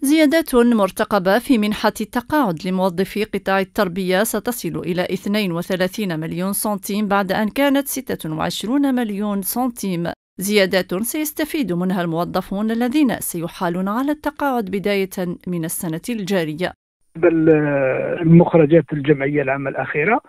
زيادات مرتقبة في منحة التقاعد لموظفي قطاع التربية ستصل إلى 32 مليون سنتيم بعد أن كانت 26 مليون سنتيم زيادات سيستفيد منها الموظفون الذين سيحالون على التقاعد بداية من السنة الجارية المخرجات الجمعية العام الأخيرة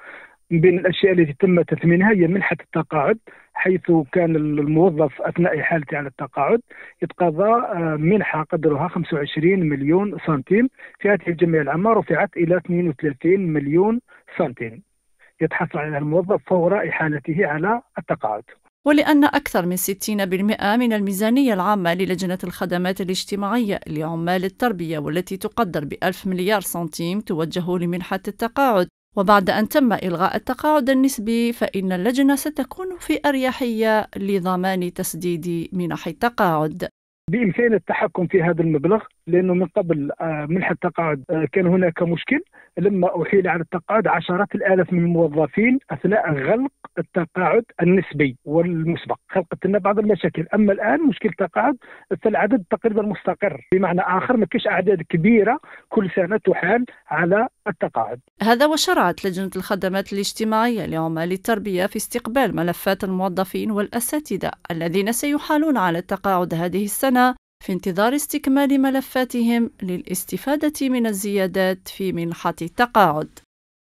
بين الأشياء التي تم تثمينها هي منحة التقاعد حيث كان الموظف اثناء احالته على التقاعد يتقاضى آه، منحه قدرها 25 مليون سنتيم في هذه الجمعيه العامه رفعت الى 32 مليون سنتيم يتحصل على الموظف فور احالته على التقاعد. ولأن أكثر من 60% من الميزانية العامة للجنة الخدمات الاجتماعية لعمال التربية والتي تقدر بألف مليار سنتيم توجه لمنحة التقاعد وبعد أن تم إلغاء التقاعد النسبي فإن اللجنة ستكون في أريحية لضمان تسديد منح التقاعد بامكان التحكم في هذا المبلغ لانه من قبل آه، منح التقاعد آه، كان هناك مشكل لما احيل على التقاعد عشرات الالاف من الموظفين اثناء غلق التقاعد النسبي والمسبق خلقت لنا بعض المشاكل اما الان مشكل التقاعد فالعدد تقريبا مستقر بمعنى نعم. اخر ما كاش اعداد كبيره كل سنه تحال على التقاعد هذا وشرعت لجنه الخدمات الاجتماعيه اليوم للتربيه في استقبال ملفات الموظفين والاساتذه الذين سيحالون على التقاعد هذه السنه في انتظار استكمال ملفاتهم للاستفادة من الزيادات في منحة التقاعد